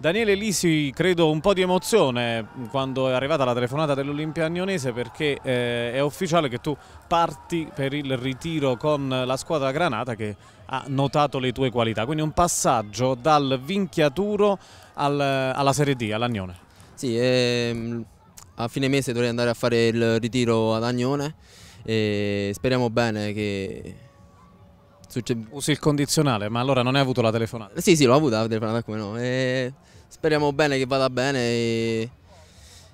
Daniele Lisi, credo un po' di emozione quando è arrivata la telefonata dell'Olimpia Agnonese perché eh, è ufficiale che tu parti per il ritiro con la squadra Granata che ha notato le tue qualità, quindi un passaggio dal Vinchiaturo al, alla Serie D, all'Agnone. Sì, ehm, a fine mese dovrei andare a fare il ritiro ad Agnone e speriamo bene che Usi il condizionale, ma allora non hai avuto la telefonata? Sì, sì, l'ho avuta la telefonata, come no. E speriamo bene che vada bene e,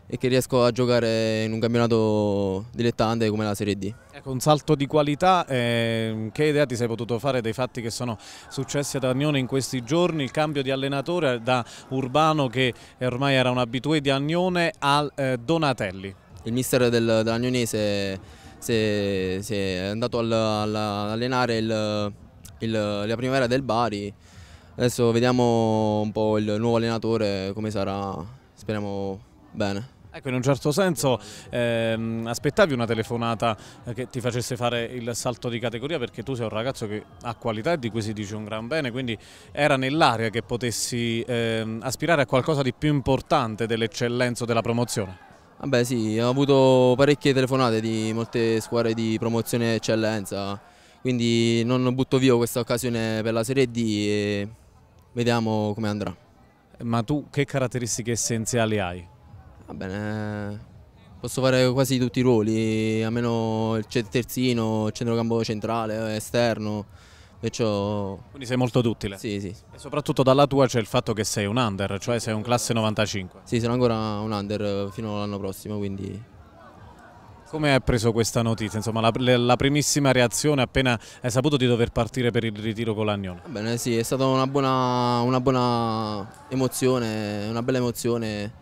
e che riesco a giocare in un campionato dilettante come la Serie D. Ecco, un salto di qualità, eh, che idea ti sei potuto fare dei fatti che sono successi ad Agnone in questi giorni, il cambio di allenatore da Urbano che ormai era un abitué di Agnone a eh, Donatelli? Il mister del, dell'Agnonese se, se è andato al, al, ad allenare il, il, la primavera del Bari. Adesso vediamo un po' il nuovo allenatore come sarà, speriamo bene. Ecco, in un certo senso ehm, aspettavi una telefonata eh, che ti facesse fare il salto di categoria perché tu sei un ragazzo che ha qualità e di cui si dice un gran bene, quindi era nell'area che potessi ehm, aspirare a qualcosa di più importante dell'eccellenza della promozione. Vabbè sì, ho avuto parecchie telefonate di molte squadre di promozione eccellenza, quindi non butto via questa occasione per la Serie D e vediamo come andrà. Ma tu che caratteristiche essenziali hai? Va bene, posso fare quasi tutti i ruoli, almeno il terzino, il centrocampo centrale, esterno, Perciò... Quindi sei molto duttile. Sì, sì. E soprattutto dalla tua c'è il fatto che sei un under, cioè sei un classe 95. Sì, sono ancora un under eh, fino all'anno prossimo, quindi... Come hai preso questa notizia? Insomma, la, la, primissima reazione appena hai saputo di dover partire per il ritiro con l'Agnone? Bene, sì, è stata una buona, una buona emozione, una bella emozione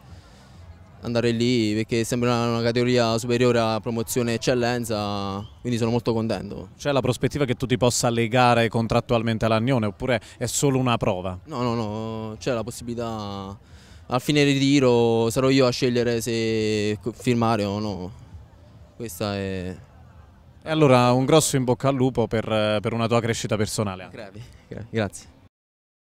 andare lì perché sembra una categoria superiore a promozione eccellenza, quindi sono molto contento. C'è la prospettiva che tu ti possa legare contrattualmente all'Agnone oppure è solo una prova? No, no, no, c'è la possibilità, al fine ritiro sarò io a scegliere se firmare o no, questa è... E allora un grosso in bocca al lupo per, per una tua crescita personale. Grazie, grazie.